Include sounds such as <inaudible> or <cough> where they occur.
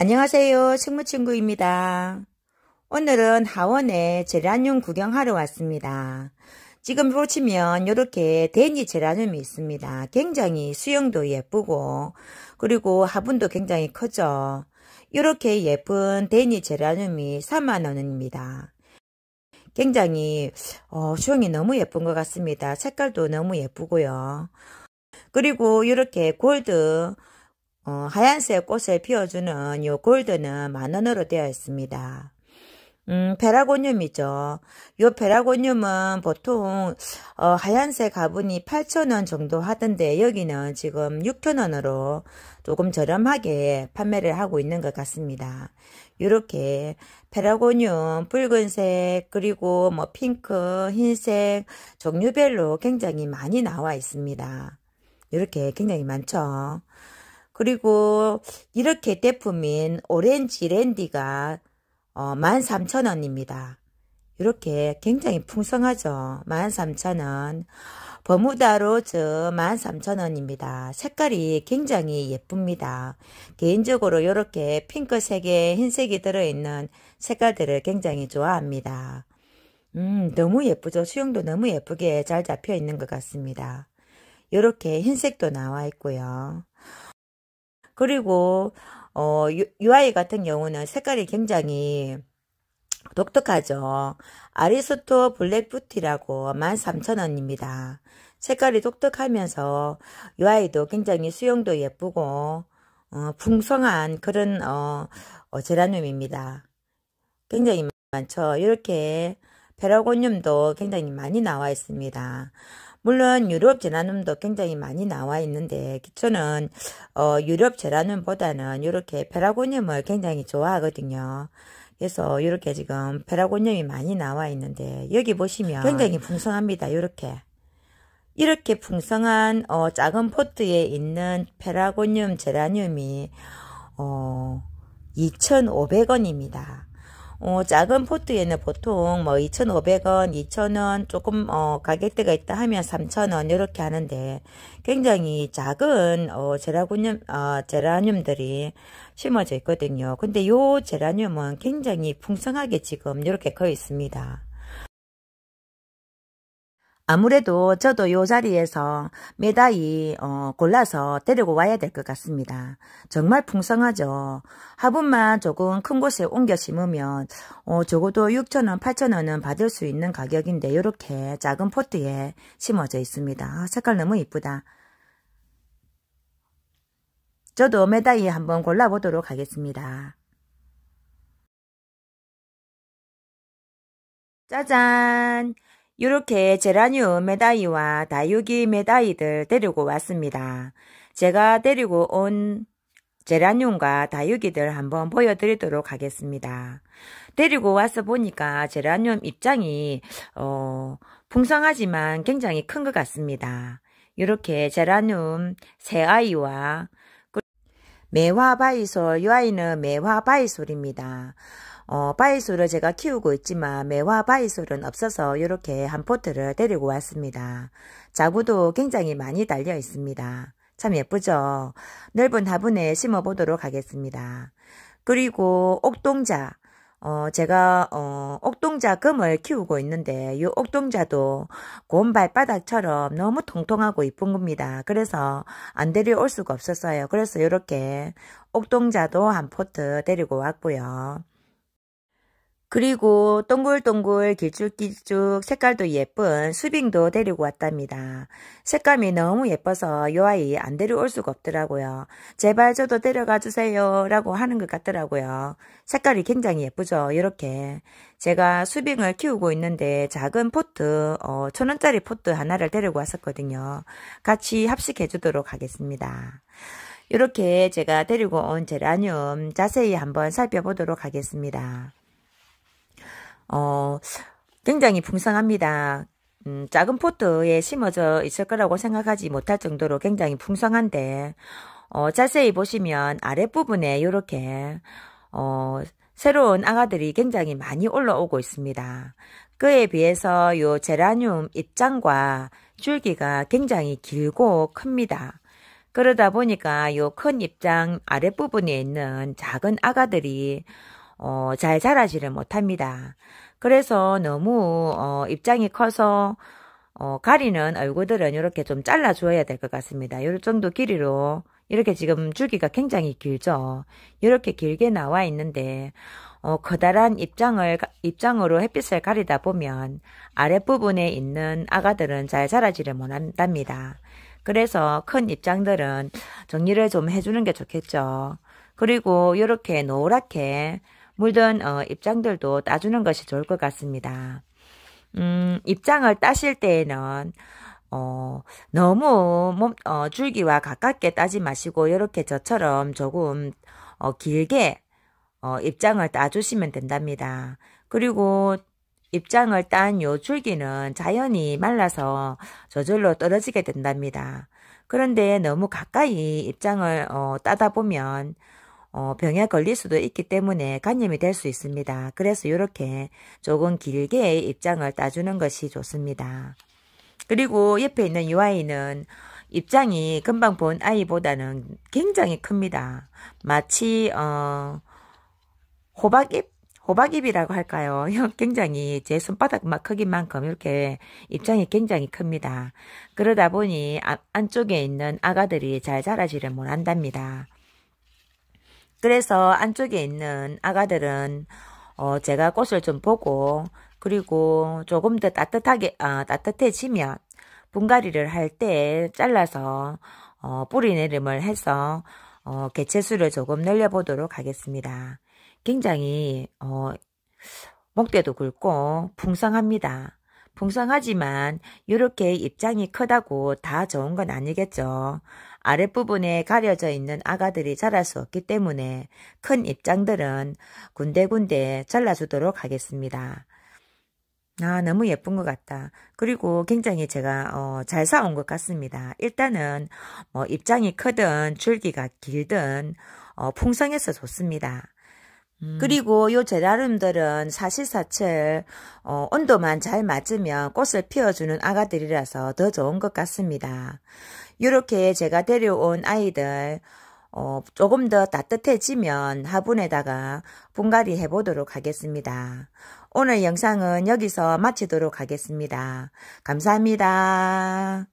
안녕하세요. 식물친구입니다. 오늘은 하원에 제라늄 구경하러 왔습니다. 지금 보시면 이렇게 데니 제라늄이 있습니다. 굉장히 수영도 예쁘고 그리고 화분도 굉장히 커죠 이렇게 예쁜 데니 제라늄이 4만원입니다. 굉장히 어, 수영이 너무 예쁜 것 같습니다. 색깔도 너무 예쁘고요. 그리고 이렇게 골드 어, 하얀색 꽃을 피워주는 요 골드는 만원으로 되어 있습니다. 음, 페라고늄이죠. 요 페라고늄은 보통 어, 하얀색 가분이 8천원 정도 하던데 여기는 지금 6천원으로 조금 저렴하게 판매를 하고 있는 것 같습니다. 이렇게 페라고늄 붉은색 그리고 뭐 핑크 흰색 종류별로 굉장히 많이 나와 있습니다. 이렇게 굉장히 많죠. 그리고 이렇게 제품인 오렌지 랜디가 어, 13,000원입니다. 이렇게 굉장히 풍성하죠. 13,000원. 버무다 로즈 13,000원입니다. 색깔이 굉장히 예쁩니다. 개인적으로 이렇게 핑크색에 흰색이 들어있는 색깔들을 굉장히 좋아합니다. 음, 너무 예쁘죠. 수영도 너무 예쁘게 잘 잡혀 있는 것 같습니다. 이렇게 흰색도 나와 있고요. 그리고 어, UI 같은 경우는 색깔이 굉장히 독특하죠. 아리스토 블랙뷰티라고 13,000원입니다. 색깔이 독특하면서 UI도 굉장히 수용도 예쁘고 어, 풍성한 그런 어, 어, 제라늄입니다. 굉장히 많죠. 이렇게 베라곤륨도 굉장히 많이 나와 있습니다. 물론 유럽 제라늄도 굉장히 많이 나와 있는데 기초는 어, 유럽 제라늄보다는 이렇게 페라고늄을 굉장히 좋아하거든요. 그래서 이렇게 지금 페라고늄이 많이 나와 있는데 여기 보시면 굉장히 풍성합니다. 이렇게 이렇게 풍성한 어, 작은 포트에 있는 페라고늄 제라늄이 어, 2,500원입니다. 어, 작은 포트에는 보통 뭐 2,500원, 2,000원 조금 어, 가격대가 있다 하면 3,000원 이렇게 하는데 굉장히 작은 어, 제라늄 어, 제라늄들이 심어져 있거든요. 근데 요 제라늄은 굉장히 풍성하게 지금 이렇게 커 있습니다. 아무래도 저도 요 자리에서 메다이 어, 골라서 데리고 와야 될 것 같습니다. 정말 풍성하죠. 화분만 조금 큰 곳에 옮겨 심으면 어, 적어도 6천원 8천원은 받을 수 있는 가격인데 이렇게 작은 포트에 심어져 있습니다. 아, 색깔 너무 이쁘다. 저도 메다이 한번 골라보도록 하겠습니다. 짜잔! 이렇게 제라늄 메다이와 다육이 메다이들 데리고 왔습니다. 제가 데리고 온 제라늄과 다육이들 한번 보여드리도록 하겠습니다. 데리고 와서 보니까 제라늄 입장이 어, 풍성하지만 굉장히 큰 것 같습니다. 이렇게 제라늄 새 아이와 그 매화바이솔, 이 아이는 매화바이솔입니다. 어, 바이솔을 제가 키우고 있지만 매화 바이솔은 없어서 이렇게 한 포트를 데리고 왔습니다. 자구도 굉장히 많이 달려 있습니다. 참 예쁘죠? 넓은 화분에 심어보도록 하겠습니다. 그리고 옥동자 어, 제가, 어, 옥동자 금을 키우고 있는데, 이 옥동자도 곰 발바닥처럼 너무 통통하고 이쁜 겁니다. 그래서 안 데려올 수가 없었어요. 그래서 이렇게 옥동자도 한 포트 데리고 왔고요. 그리고 동글동글 길쭉길쭉 색깔도 예쁜 수빙도 데리고 왔답니다. 색감이 너무 예뻐서 요 아이 안 데려올 수가 없더라고요. 제발 저도 데려가 주세요 라고 하는 것 같더라고요. 색깔이 굉장히 예쁘죠. 이렇게 제가 수빙을 키우고 있는데 작은 포트 어, 천원짜리 포트 하나를 데리고 왔었거든요. 같이 합식해 주도록 하겠습니다. 이렇게 제가 데리고 온 제라늄 자세히 한번 살펴보도록 하겠습니다. 어, 굉장히 풍성합니다. 음, 작은 포트에 심어져 있을 거라고 생각하지 못할 정도로 굉장히 풍성한데 어, 자세히 보시면 아랫부분에 이렇게 어, 새로운 아가들이 굉장히 많이 올라오고 있습니다. 그에 비해서 요 제라늄 입장과 줄기가 굉장히 길고 큽니다. 그러다 보니까 요큰입장 아랫부분에 있는 작은 아가들이 어, 잘 자라지를 못합니다. 그래서 너무 어, 입장이 커서 어, 가리는 얼굴들은 이렇게 좀잘라주어야될 것 같습니다. 요 정도 길이로 이렇게 지금 줄기가 굉장히 길죠. 이렇게 길게 나와 있는데 어, 커다란 입장을 입장으로 햇빛을 가리다 보면 아랫부분에 있는 아가들은 잘 자라지를 못한답니다. 그래서 큰 입장들은 정리를 좀 해주는 게 좋겠죠. 그리고 이렇게 노랗게 물든 어, 입장들도 따주는 것이 좋을 것 같습니다. 음, 입장을 따실 때에는 어, 너무 몸, 어, 줄기와 가깝게 따지 마시고 이렇게 저처럼 조금 어, 길게 어, 입장을 따주시면 된답니다. 그리고 입장을 딴 요 줄기는 자연히 말라서 저절로 떨어지게 된답니다. 그런데 너무 가까이 입장을 어, 따다 보면 어, 병에 걸릴 수도 있기 때문에 간염이 될 수 있습니다. 그래서 이렇게 조금 길게 입장을 따주는 것이 좋습니다. 그리고 옆에 있는 이 아이는 입장이 금방 본 아이보다는 굉장히 큽니다. 마치 어, 호박잎? 호박잎이라고 할까요? <laughs> 굉장히 제 손바닥만 크기만큼 이렇게 입장이 굉장히 큽니다. 그러다 보니 안쪽에 있는 아가들이 잘 자라지를 못한답니다. 그래서 안쪽에 있는 아가들은 어, 제가 꽃을 좀 보고 그리고 조금 더 따뜻하게 아, 따뜻해지면 분갈이를 할 때 잘라서 어, 뿌리 내림을 해서 어, 개체수를 조금 늘려보도록 하겠습니다. 굉장히 어, 목대도 굵고 풍성합니다. 풍성하지만 이렇게 입장이 크다고 다 좋은 건 아니겠죠. 아랫부분에 가려져 있는 아가들이 자랄 수 없기 때문에 큰입장들은 군데군데 잘라주도록 하겠습니다. 아, 너무 예쁜 것 같다. 그리고 굉장히 제가, 어, 잘 사온 것 같습니다. 일단은, 뭐, 입장이 크든, 줄기가 길든, 어, 풍성해서 좋습니다. 음. 그리고 요 제라늄들은 사실사철 어, 온도만 잘 맞으면 꽃을 피워주는 아가들이라서 더 좋은 것 같습니다. 이렇게 제가 데려온 아이들 어, 조금 더 따뜻해지면 화분에다가 분갈이 해보도록 하겠습니다. 오늘 영상은 여기서 마치도록 하겠습니다. 감사합니다.